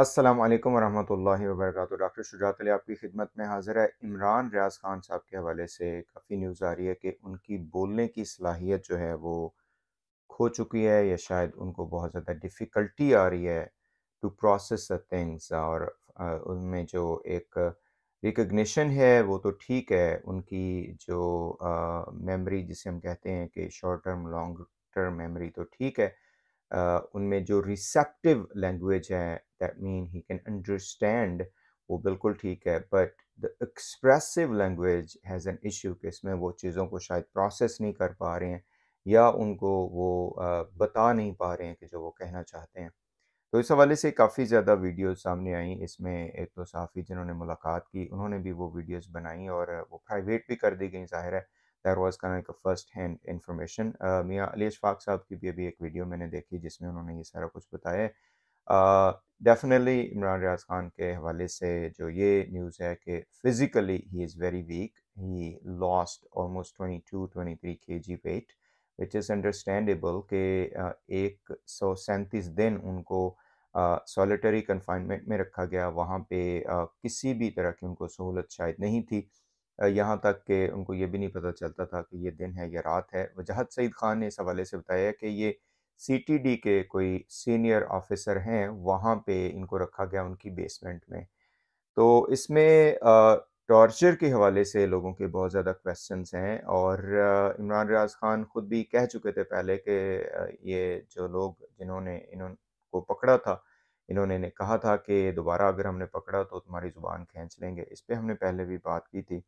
अस्सलाम वालेकुम व डॉक्टर शुजात अली आपकी खिदमत में हाजिर है इमरान रियाज खान साहब के हवाले से काफ़ी न्यूज़ आ रही है कि उनकी बोलने की सलाहियत जो है वो खो चुकी है या शायद उनको बहुत ज़्यादा डिफ़िकल्टी आ रही है टू प्रोसेस द थिंग्स और उनमें जो एक रिकग्निशन है वो तो ठीक है उनकी जो मेमोरी जिसे हम कहते हैं कि short term long term memory तो ठीक है उनमें जो रिसेप्टिव लैंग्वेज है that mean he can understand वो बिल्कुल ठीक है but the expressive language has an issue कि इसमें वो चीज़ों को शायद प्रोसेस नहीं कर पा रहे हैं या उनको वो बता नहीं पा रहे हैं कि जो वो कहना चाहते हैं तो इस हवाले से काफ़ी ज़्यादा वीडियोस सामने आई इसमें एक तो साफ़ी जिन्होंने मुलाकात की उन्होंने भी वो वीडियोस बनाई और वो प्राइवेट भी कर दी गई ज़ाहिर है दैर वॉज कन का फर्स्ट हैंड इन्फॉर्मेशन मियाँ अली अशफाक साहब की भी अभी एक वीडियो मैंने देखी जिसमें उन्होंने ये सारा कुछ बताया डेफिनेटली इमरान रियाज खान के हवाले से जो ये न्यूज़ है कि physically he is very weak he lost almost twenty two twenty three K G weight which is understandable के एक सौ सैंतीस दिन उनको सॉलिटरी कन्फाइनमेंट में रखा गया वहाँ पे किसी भी तरह की उनको सहूलत शायद नहीं थी यहाँ तक कि उनको ये भी नहीं पता चलता था कि ये दिन है या रात है वजहत सईद खान ने इस हवाले से बताया कि ये सीटीडी के कोई सीनियर ऑफिसर हैं वहाँ पे इनको रखा गया उनकी बेसमेंट में तो इसमें टॉर्चर के हवाले से लोगों के बहुत ज़्यादा क्वेश्चंस हैं और इमरान रियाज खान खुद भी कह चुके थे पहले कि ये जो लोग जिन्होंने इन्हों को पकड़ा था इन्होंने ने कहा था कि दोबारा अगर हमने पकड़ा तो तुम्हारी ज़ुबान खींच लेंगे इस पर हमने पहले भी बात की थी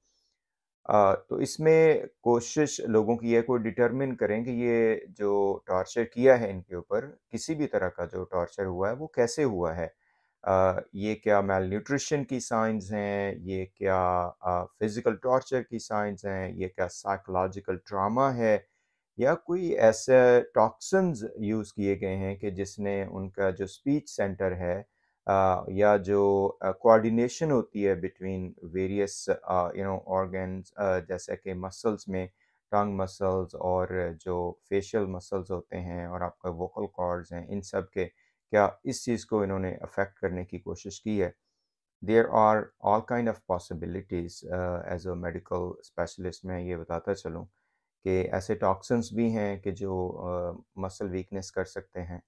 तो इसमें कोशिश लोगों की है कोई डिटरमिन करें कि ये जो टॉर्चर किया है इनके ऊपर किसी भी तरह का जो टॉर्चर हुआ है वो कैसे हुआ है ये क्या मेल न्यूट्रिशन की साइंस हैं ये क्या फिज़िकल टॉर्चर की साइंस हैं ये क्या साइकोलॉजिकल ट्रामा है या कोई ऐसे टॉक्सन्स यूज़ किए गए हैं कि जिसने उनका जो स्पीच सेंटर है या जो कोऑर्डिनेशन होती है between various you know organs जैसे कि मसल्स में टंग मसल्स और जो फेशियल मसल्स होते हैं और आपका वोकल कॉर्ड्स हैं इन सब के क्या इस चीज़ को इन्होंने अफेक्ट करने की कोशिश की है there are all kind of possibilities as a medical specialist मैं ये बताता चलूँ कि ऐसे टॉक्सन्स भी हैं कि जो मसल uh, वीकनेस कर सकते हैं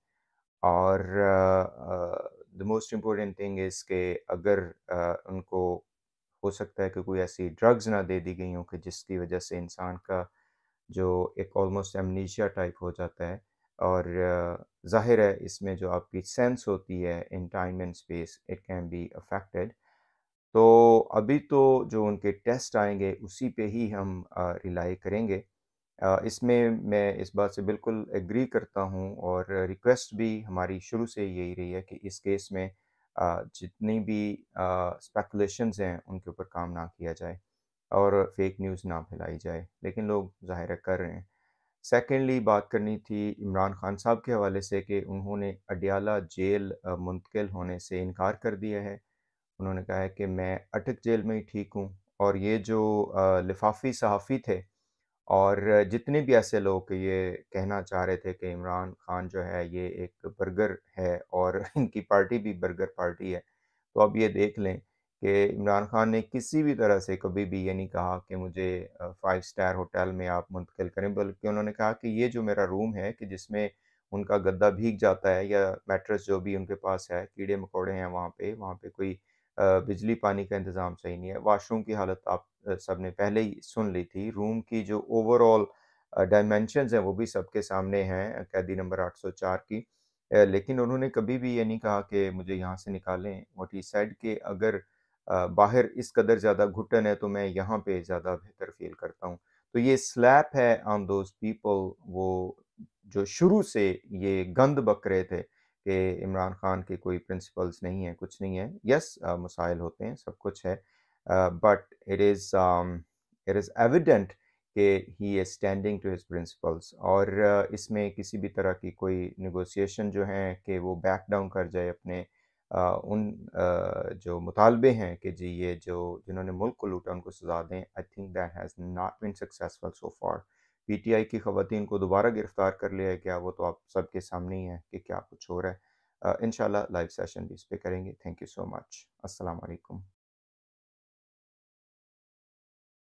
और uh, uh, the most important thing is के अगर uh, उनको हो सकता है कि कोई ऐसी ड्रग्स ना दे दी गई हो कि जिसकी वजह से इंसान का जो एक ऑलमोस्ट एमनीशिया टाइप हो जाता है और uh, जाहिर है इसमें जो आपकी सेंस होती है in time and space it can be affected तो अभी तो जो उनके टेस्ट आएंगे उसी पे ही हम रिलाई uh, करेंगे इसमें मैं इस बात से बिल्कुल एग्री करता हूँ और रिक्वेस्ट भी हमारी शुरू से यही रही है कि इस केस में जितनी भी स्पेकुलेशंस हैं उनके ऊपर काम ना किया जाए और फेक न्यूज़ ना फैलाई जाए लेकिन लोग ज़ाहिर कर रहे हैं सेकेंडली बात करनी थी इमरान खान साहब के हवाले से कि उन्होंने अडियाला जेल मुंतकिल होने से इनकार कर दिया है उन्होंने कहा है कि मैं अटक जेल में ही ठीक हूँ और ये जो लिफाफी सहाफ़ी थे और जितने भी ऐसे लोग ये कहना चाह रहे थे कि इमरान खान जो है ये एक बर्गर है और इनकी पार्टी भी बर्गर पार्टी है तो अब ये देख लें कि इमरान खान ने किसी भी तरह से कभी भी ये नहीं कहा कि मुझे फाइव स्टार होटल में आप मुंतकिल करें बल्कि उन्होंने कहा कि ये जो मेरा रूम है कि जिसमें उनका गद्दा भीग जाता है या मैट्रेस जो भी उनके पास है कीड़े मकोड़े हैं वहाँ पे वहाँ पे कोई बिजली पानी का इंतज़ाम सही नहीं है वाशरूम की हालत आप सब ने पहले ही सुन ली थी रूम की जो ओवरऑल डायमेंशन हैं वो भी सबके सामने हैं कैदी नंबर 804 की लेकिन उन्होंने कभी भी ये नहीं कहा कि मुझे यहाँ से निकालें वट ही सेड अगर बाहर इस कदर ज़्यादा घुटन है तो मैं यहाँ पे ज़्यादा बेहतर फील करता हूँ तो ये स्लैप है ऑन दोज पीपल वो जो शुरू से ये गंद बक रहे थे कि इमरान खान के कोई प्रिंसिपल्स नहीं हैं कुछ नहीं है यस yes, मसाइल होते हैं सब कुछ है but it is it is evident कि he is standing to his principles और इसमें किसी भी तरह की कोई निगोसिएशन जो है कि वो बैक डाउन कर जाए अपने Uh, उन uh, जो मुतालबे हैं कि जी ये जो जिन्होंने मुल्क को लूटा उनको सजा दें I think that has not been successful so far PTI की ख़ातन को दोबारा गिरफ़्तार कर लिया है क्या वो तो आप सबके सामने ही है कि क्या कुछ हो रहा है इन लाइव सेशन भी इस पर करेंगे थैंक यू सो मच असलकम